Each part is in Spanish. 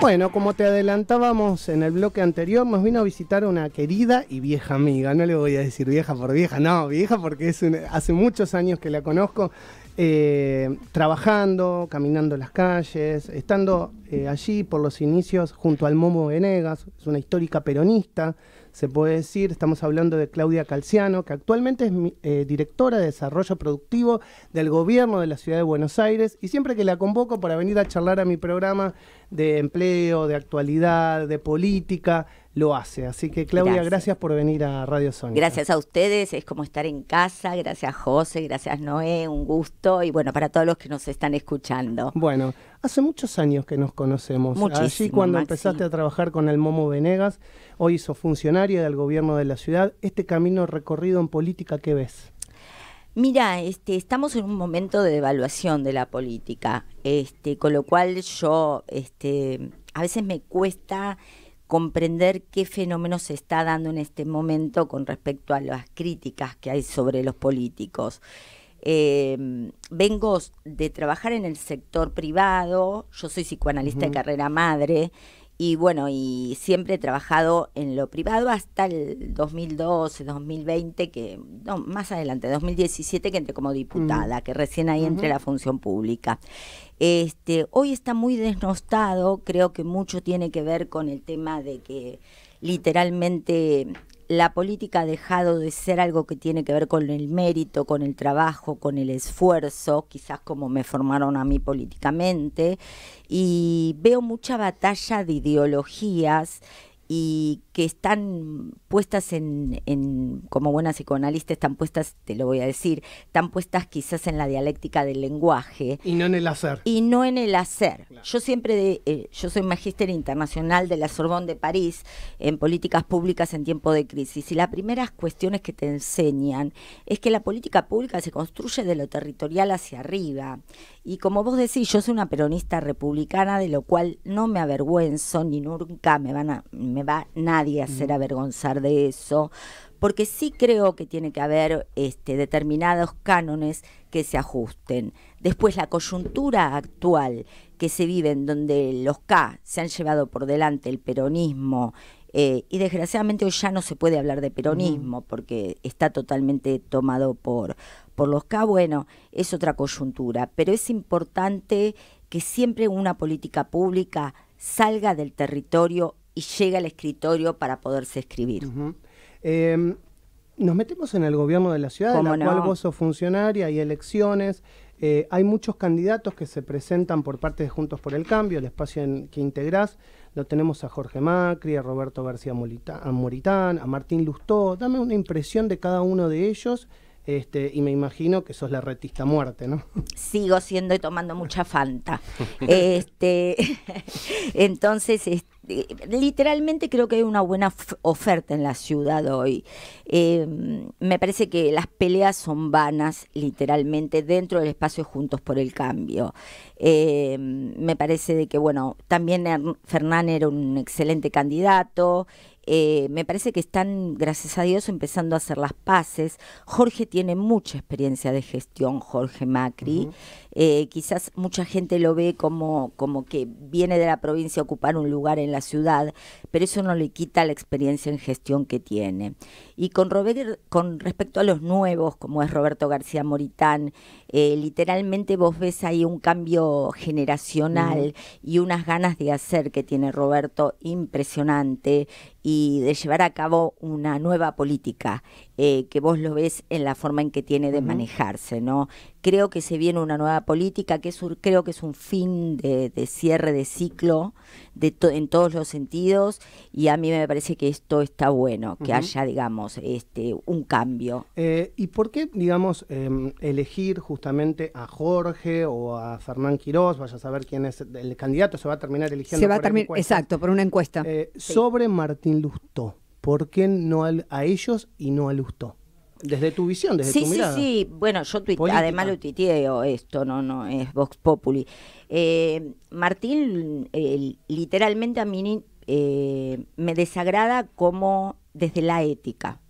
Bueno, como te adelantábamos en el bloque anterior, nos vino a visitar una querida y vieja amiga. No le voy a decir vieja por vieja, no, vieja porque es hace muchos años que la conozco. Eh, trabajando, caminando las calles, estando eh, allí por los inicios junto al Momo Venegas, es una histórica peronista, se puede decir, estamos hablando de Claudia Calciano, que actualmente es eh, directora de desarrollo productivo del gobierno de la ciudad de Buenos Aires, y siempre que la convoco para venir a charlar a mi programa de empleo, de actualidad, de política, lo hace. Así que Claudia, gracias, por venir a Radio Sonia. Gracias a ustedes, es como estar en casa, gracias José, gracias Noé, un gusto y bueno, para todos los que nos están escuchando. Bueno, hace muchos años que nos conocemos. Muchísimo, Allí cuando empezaste a trabajar con el Momo Venegas, hoy sos funcionaria del gobierno de la ciudad, este camino recorrido en política, ¿qué ves? Mira, este, estamos en un momento de devaluación de la política, este, con lo cual yo, este, a veces me cuesta comprender qué fenómeno se está dando en este momento con respecto a las críticas que hay sobre los políticos. Em, vengo de trabajar en el sector privado, yo soy psicoanalista de carrera madre, y bueno, y siempre he trabajado en lo privado hasta el 2012, 2020, que no, más adelante, 2017 que entré como diputada, mm. que recién ahí entré a la función pública. Este, hoy está muy desnostado, creo que mucho tiene que ver con el tema de que literalmente la política ha dejado de ser algo que tiene que ver con el mérito, con el trabajo, con el esfuerzo, quizás como me formaron a mí políticamente, y veo mucha batalla de ideologías y que están puestas en, como buenas psicoanalistas están puestas, te lo voy a decir, están puestas quizás en la dialéctica del lenguaje. Y no en el hacer. Y no en el hacer. Yo siempre, de, eh, yo soy magíster internacional de la Sorbonne de París en políticas públicas en tiempo de crisis. Y las primeras cuestiones que te enseñan es que la política pública se construye de lo territorial hacia arriba. Y como vos decís, yo soy una peronista republicana, de lo cual no me avergüenzo ni nunca me, van a, me va nadie hacer avergonzar de eso, porque sí creo que tiene que haber este, determinados cánones que se ajusten. Después la coyuntura actual que se vive en donde los K se han llevado por delante el peronismo eh, y desgraciadamente hoy ya no se puede hablar de peronismo porque está totalmente tomado por, por los K, bueno, es otra coyuntura, pero es importante que siempre una política pública salga del territorio y llega al escritorio para poderse escribir. Em, nos metemos en el gobierno de la ciudad, en la cual vos sos funcionaria, hay elecciones, eh, hay muchos candidatos que se presentan por parte de Juntos por el Cambio, el espacio en que integrás, lo tenemos a Jorge Macri, a Roberto García Moritán, a Martín Lustó, dame una impresión de cada uno de ellos este, y me imagino que sos la retista muerte, ¿no? Sigo siendo y tomando mucha Fanta. este, entonces, este, literalmente creo que hay una buena oferta en la ciudad hoy. Em, me parece que las peleas son vanas, literalmente, dentro del espacio Juntos por el Cambio. Em, me parece de que, bueno, también Fernán era un excelente candidato. Eh, me parece que están, gracias a Dios, empezando a hacer las paces. Jorge tiene mucha experiencia de gestión, Jorge Macri. Eh, quizás mucha gente lo ve como, como que viene de la provincia a ocupar un lugar en la ciudad, pero eso no le quita la experiencia en gestión que tiene. Y con, con respecto a los nuevos, como es Roberto García Moritán, eh, literalmente vos ves ahí un cambio generacional y unas ganas de hacer que tiene Roberto impresionante y de llevar a cabo una nueva política eh, que vos lo ves en la forma en que tiene de manejarse, ¿no? Creo que se viene una nueva política, que creo que es un fin de, cierre de ciclo en todos los sentidos y a mí me parece que esto está bueno, que haya, digamos, este, un cambio. Eh, ¿Y por qué, digamos, em, elegir justamente a Jorge o a Fernán Quirós, vaya a saber quién es el candidato, se va a terminar eligiendo? Se va a terminar, exacto, por una encuesta. Eh, sobre Martín Lustó. ¿por qué no a ellos y no a Lustó? Desde tu visión, desde tu sí, mirada. Sí, sí, Bueno, yo además lo tuiteo esto, no, no es Vox Populi. Eh, Martín, literalmente a mí eh, me desagrada como desde la ética.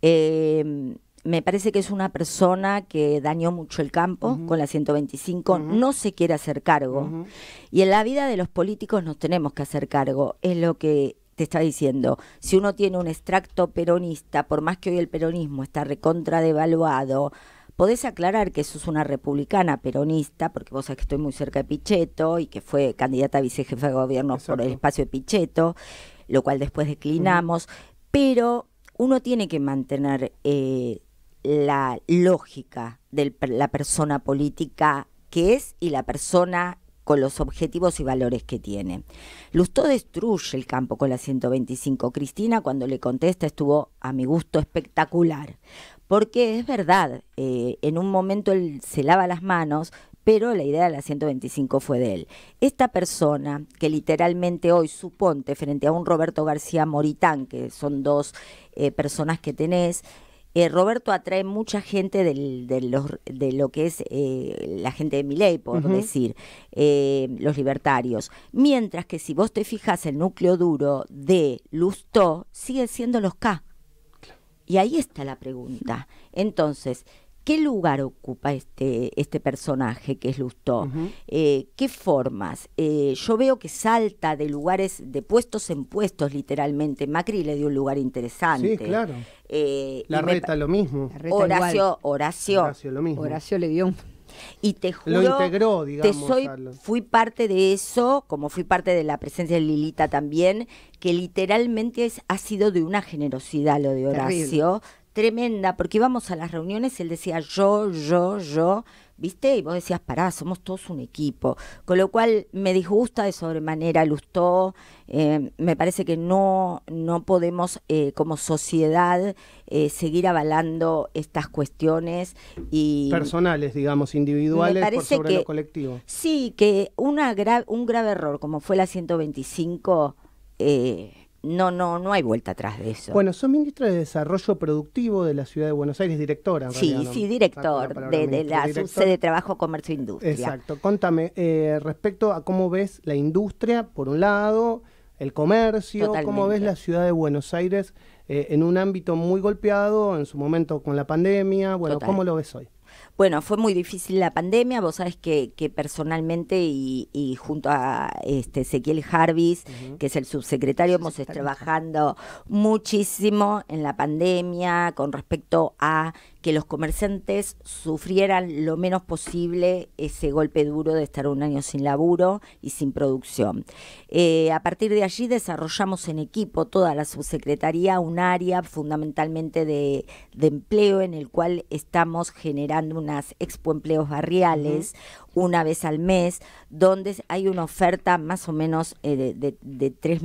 Eh, me parece que es una persona que dañó mucho el campo con la 125, no se quiere hacer cargo. Y en la vida de los políticos nos tenemos que hacer cargo. Es lo que te está diciendo, si uno tiene un extracto peronista, por más que hoy el peronismo está recontra devaluado, podés aclarar que sos una republicana peronista, porque vos sabés que estoy muy cerca de Pichetto y que fue candidata a de gobierno por el espacio de Pichetto, lo cual después declinamos, pero uno tiene que mantener eh, la lógica de la persona política que es y la persona con los objetivos y valores que tiene. Lustó destruye el campo con la 125. Cristina cuando le contesta estuvo a mi gusto espectacular. Porque es verdad, eh, en un momento él se lava las manos, pero la idea de la 125 fue de él. Esta persona que literalmente hoy suponte frente a un Roberto García Moritán, que son dos eh, personas que tenés, eh, Roberto atrae mucha gente de, los, de lo que es eh, la gente de ley por decir, eh, los libertarios. Mientras que si vos te fijas el núcleo duro de Lustó, siguen siendo los K. Y ahí está la pregunta. Entonces, ¿Qué lugar ocupa este, este personaje que es Lustó? Eh, ¿Qué formas? Eh, yo veo que salta de lugares, de puestos en puestos, literalmente. Macri le dio un lugar interesante. Sí, claro. Eh, la reta lo mismo. Reta Horacio, Horacio. Horacio lo mismo. Horacio le dio un y te juro, lo integró, digamos, te soy, fui parte de eso, como fui parte de la presencia de Lilita también, que literalmente ha sido de una generosidad lo de Horacio tremenda, porque íbamos a las reuniones y él decía yo, yo, yo, ¿viste? Y vos decías, pará, somos todos un equipo. Con lo cual me disgusta de sobremanera Lustó, eh, me parece que no, no podemos eh, como sociedad eh, seguir avalando estas cuestiones. y Personales, digamos, individuales por sobre lo colectivo. Sí, que una un grave error como fue la 125... Eh, no, no, no hay vuelta atrás de eso. Bueno, sos ministra de Desarrollo Productivo de la Ciudad de Buenos Aires, directora. sí, sí, director de, la sede de Trabajo, Comercio e Industria. Exacto. Contame eh, respecto a cómo ves la industria, por un lado, el comercio, cómo ves la Ciudad de Buenos Aires eh, en un ámbito muy golpeado en su momento con la pandemia. Bueno, ¿cómo lo ves hoy? Bueno, fue muy difícil la pandemia, vos sabés que, personalmente y, junto a este Ezequiel Jarvis, que es el subsecretario, hemos estado trabajando muchísimo en la pandemia con respecto a que los comerciantes sufrieran lo menos posible ese golpe duro de estar un año sin laburo y sin producción. Eh, a partir de allí desarrollamos en equipo toda la subsecretaría un área fundamentalmente de, empleo en el cual estamos generando unas expoempleos barriales una vez al mes, donde hay una oferta más o menos eh, de, de tres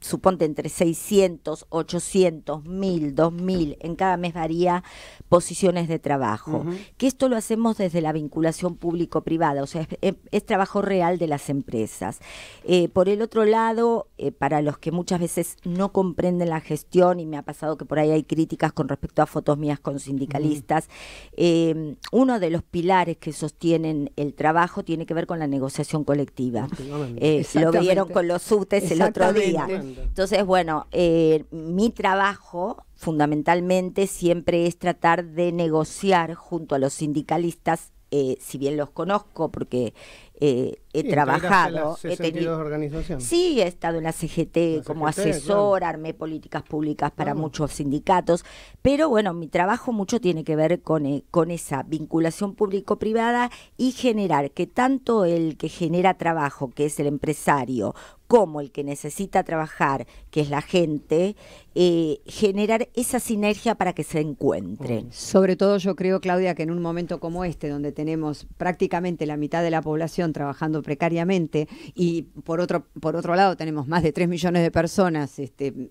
suponte entre 600, 800, 1000, 2000, en cada mes varía posiciones de trabajo. Que esto lo hacemos desde la vinculación público-privada, o sea, es, trabajo real de las empresas. Eh, por el otro lado, eh, para los que muchas veces no comprenden la gestión, y me ha pasado que por ahí hay críticas con respecto a fotos mías con sindicalistas, eh, uno de los pilares que sostienen el trabajo tiene que ver con la negociación colectiva. lo vieron con los UTEs el otro día. Entonces, bueno, eh, mi trabajo fundamentalmente siempre es tratar de negociar junto a los sindicalistas, eh, si bien los conozco, porque eh, he trabajado. he tenido organizaciones. Sí, he estado en la CGT como asesor, armé políticas públicas para ah. muchos sindicatos, pero bueno, mi trabajo mucho tiene que ver con, con esa vinculación público-privada y generar que tanto el que genera trabajo, que es el empresario, como el que necesita trabajar, que es la gente, eh, generar esa sinergia para que se encuentren. Sobre todo yo creo, Claudia, que en un momento como este, donde tenemos prácticamente la mitad de la población trabajando precariamente y por otro, por otro lado tenemos más de 3 millones de personas este,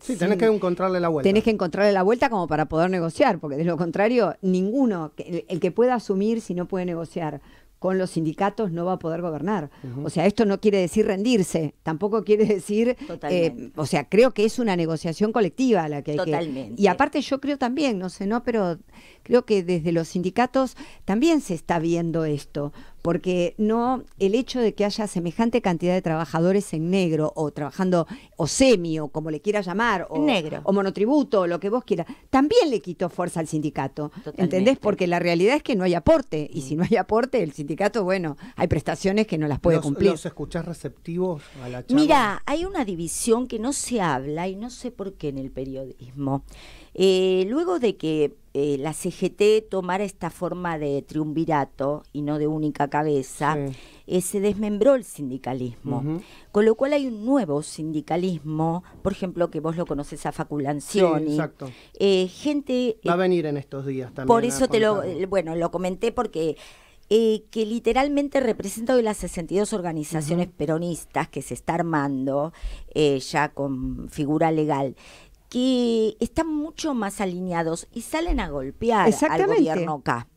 Sí, tenés que encontrarle la vuelta. Tenés que encontrarle la vuelta como para poder negociar, porque de lo contrario, ninguno, el, que pueda asumir si no puede negociar con los sindicatos no va a poder gobernar. O sea, esto no quiere decir rendirse, tampoco quiere decir, eh, o sea, creo que es una negociación colectiva la que hay Totalmente. Que, y aparte yo creo también, no sé, no, pero creo que desde los sindicatos también se está viendo esto, porque no el hecho de que haya semejante cantidad de trabajadores en negro o trabajando o semi o como le quiera llamar o, monotributo o lo que vos quieras, también le quitó fuerza al sindicato, ¿entendés? Porque la realidad es que no hay aporte y si no hay aporte el sindicato, bueno, hay prestaciones que no las puede cumplir. ¿Los escuchás receptivos a la charla? Mira, hay una división que no se habla y no sé por qué en el periodismo. Eh, luego de que eh, la CGT tomara esta forma de triunvirato y no de única cabeza, eh, se desmembró el sindicalismo. Con lo cual hay un nuevo sindicalismo, por ejemplo, que vos lo conoces a Faculancioni. exacto. Eh, gente... Va a venir en estos días también. Por eso te lo, bueno, lo comenté porque... que literalmente representa hoy las 62 organizaciones peronistas que se está armando ya con figura legal que están mucho más alineados y salen a golpear al gobierno acá.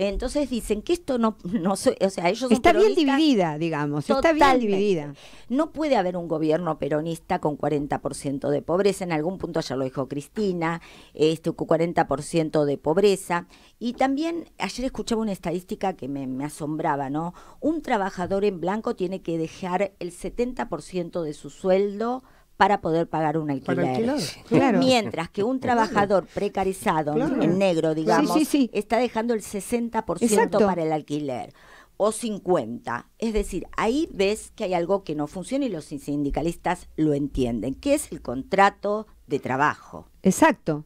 Entonces dicen que esto no, no o sea, ellos está bien dividida, digamos, está bien dividida. No puede haber un gobierno peronista con 40% de pobreza, en algún punto ya lo dijo Cristina, este 40% de pobreza y también ayer escuchaba una estadística que me, me asombraba, ¿no? Un trabajador en blanco tiene que dejar el 70% de su sueldo para poder pagar un alquiler. Mientras que un trabajador precarizado, en negro, digamos, está dejando el 60% para el alquiler o 50. Es decir, ahí ves que hay algo que no funciona y los sindicalistas lo entienden, que es el contrato de trabajo. Exacto.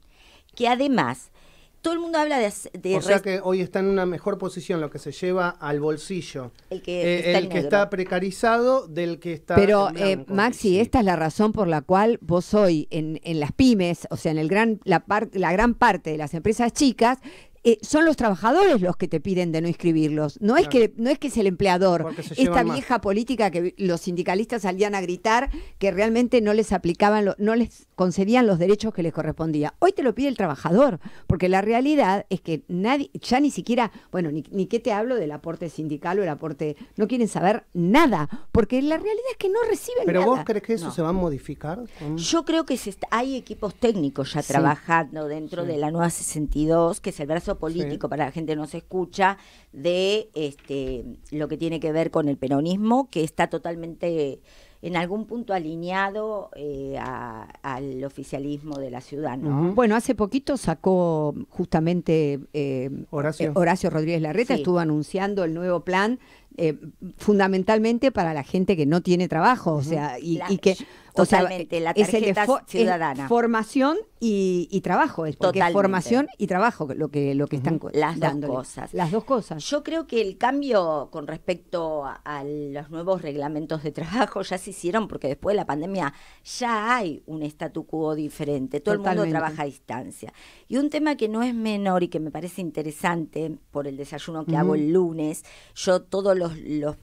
Que además todo el mundo habla de... o sea que hoy está en una mejor posición lo que se lleva al bolsillo. El que, eh, está, precarizado del que está... Pero eh, Maxi, esta es la razón por la cual vos hoy en, las pymes, o sea, en el gran, la, la gran parte de las empresas chicas, eh, son los trabajadores los que te piden de no inscribirlos. No es que no es que es el empleador. Esta vieja política que los sindicalistas salían a gritar que realmente no les aplicaban, lo, no les concedían los derechos que les correspondía. Hoy te lo pide el trabajador, porque la realidad es que nadie, ya ni siquiera, bueno, ni, ni qué te hablo del aporte sindical o el aporte, no quieren saber nada, porque la realidad es que no reciben ¿Pero nada. ¿Pero vos crees que eso se va a modificar? Yo creo que hay equipos técnicos ya trabajando dentro de la nueva 62, que es el brazo político, para la gente no se escucha, de este, lo que tiene que ver con el peronismo, que está totalmente en algún punto alineado eh, al oficialismo de la ciudad. Bueno, hace poquito sacó justamente eh, eh, Horacio. Rodríguez Larreta, estuvo anunciando el nuevo plan eh, fundamentalmente para la gente que no tiene trabajo, o sea, y, que la es ciudadana. formación y, trabajo, es porque formación y trabajo lo que lo que están las dos cosas. Las dos cosas. Yo creo que el cambio con respecto a, los nuevos reglamentos de trabajo ya se hicieron porque después de la pandemia ya hay un statu quo diferente, todo el mundo trabaja a distancia. Y un tema que no es menor y que me parece interesante por el desayuno que hago el lunes, yo todo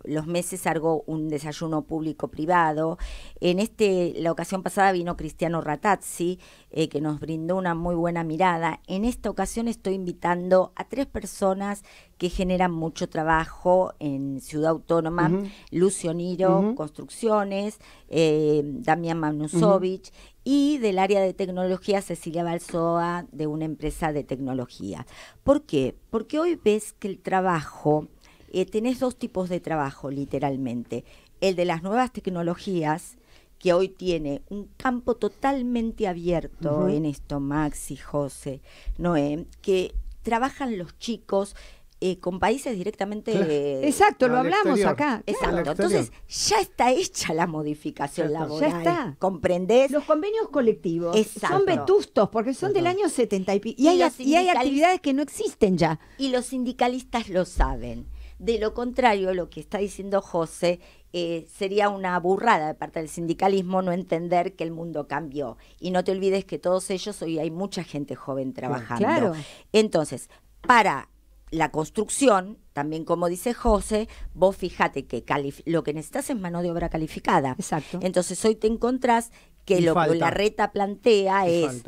los, meses argó un desayuno público-privado. En este, la ocasión pasada vino Cristiano Ratazzi, eh, que nos brindó una muy buena mirada. En esta ocasión estoy invitando a tres personas que generan mucho trabajo en Ciudad Autónoma, Lucio Niro, Construcciones, eh, Damián Magnusovich y del área de tecnología Cecilia Balsoa de una empresa de tecnología. ¿Por qué? Porque hoy ves que el trabajo eh, tenés dos tipos de trabajo, literalmente. El de las nuevas tecnologías, que hoy tiene un campo totalmente abierto en esto, Maxi, José, Noé, que trabajan los chicos eh, con países directamente. Eh, Exacto, lo hablamos acá. Exacto. Entonces, ya está hecha la modificación laboral. Ya está. ¿Comprendés? Los convenios colectivos son vetustos porque son del año 70 y pico. y, hay actividades que no existen ya. Y los sindicalistas lo saben. De lo contrario, lo que está diciendo José eh, sería una burrada de parte del sindicalismo no entender que el mundo cambió. Y no te olvides que todos ellos, hoy hay mucha gente joven trabajando. Entonces, para la construcción, también como dice José, vos fíjate que lo que necesitas es mano de obra calificada. Exacto. Entonces hoy te encontrás que lo que la reta plantea es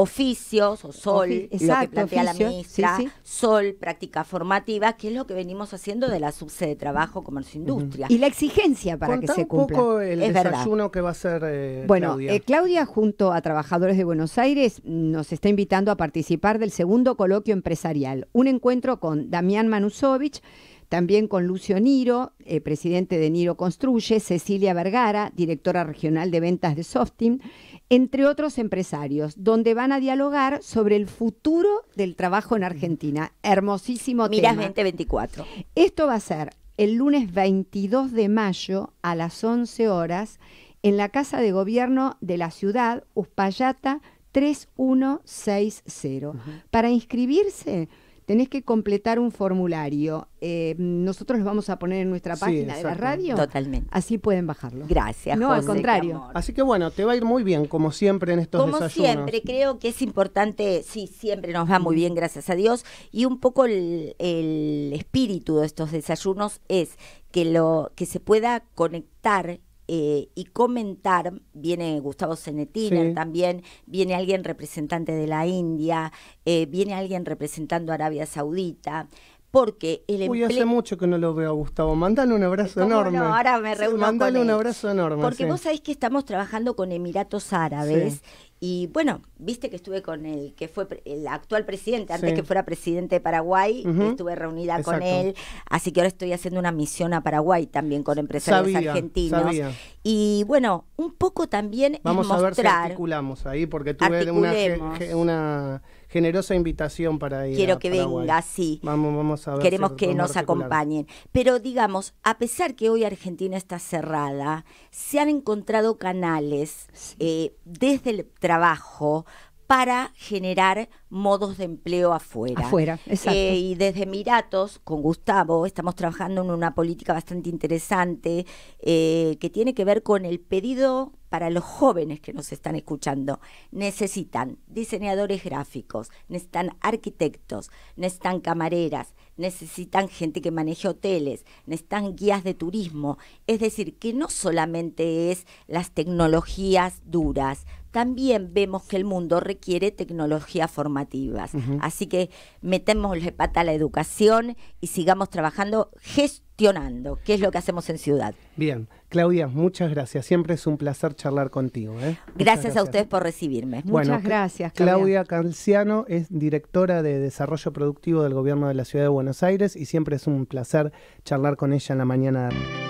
oficios o sol, que plantea la ministra, sol, prácticas formativas, que es lo que venimos haciendo de la subse de trabajo, comercio, e industria. Y la exigencia para que se cumpla. el desayuno que va a ser eh, Bueno, Claudia. Eh, Claudia junto a trabajadores de Buenos Aires nos está invitando a participar del segundo coloquio empresarial, un encuentro con Damián Manusovich, también con Lucio Niro, eh, presidente de Niro Construye, Cecilia Vergara, directora regional de ventas de Softim, entre otros empresarios, donde van a dialogar sobre el futuro del trabajo en Argentina. Hermosísimo Mirás tema. 2024. Esto va a ser el lunes 22 de mayo a las 11 horas en la Casa de Gobierno de la ciudad, Uspallata 3160. Para inscribirse tenés que completar un formulario. Eh, nosotros lo vamos a poner en nuestra página de la radio. Totalmente. Así pueden bajarlo. Gracias. No, al contrario. Así que bueno, te va a ir muy bien, como siempre en estos desayunos. Como siempre, creo que es importante, sí, siempre nos va muy bien, gracias a Dios. Y un poco el, el espíritu de estos desayunos es que, lo, que se pueda conectar eh, y comentar, viene Gustavo Zenetiner también, viene alguien representante de la India, eh, viene alguien representando Arabia Saudita, porque el empleo... Uy, hace mucho que no lo veo, Gustavo. Mandale un abrazo enorme. No? ahora me reúno Mandale un abrazo enorme. Porque vos sabés que estamos trabajando con Emiratos Árabes. Y bueno, viste que estuve con el que fue el actual presidente, antes que fuera presidente de Paraguay, estuve reunida con él, así que ahora estoy haciendo una misión a Paraguay también con empresarios argentinos. Y bueno, un poco también Vamos a ver si articulamos ahí, porque tuve una generosa invitación para ir. Quiero que venga, sí. Vamos, vamos a ver. Queremos que nos acompañen. Pero digamos, a pesar que hoy Argentina está cerrada, se han encontrado canales eh, desde el trabajo para generar modos de empleo afuera. Afuera, exacto. Eh, y desde Miratos con Gustavo, estamos trabajando en una política bastante interesante eh, que tiene que ver con el pedido para los jóvenes que nos están escuchando. Necesitan diseñadores gráficos, necesitan arquitectos, necesitan camareras, necesitan gente que maneje hoteles, necesitan guías de turismo. Es decir, que no solamente es las tecnologías duras, también vemos que el mundo requiere tecnologías formativas. Así que metemosle pata a la educación y sigamos trabajando gestionando, que es lo que hacemos en Ciudad. Bien, Claudia, muchas gracias. Siempre es un placer charlar contigo. ¿eh? Gracias, a ustedes por recibirme. muchas gracias. Claudia. Claudia Calciano es directora de Desarrollo Productivo del Gobierno de la Ciudad de Buenos Aires y siempre es un placer charlar con ella en la mañana.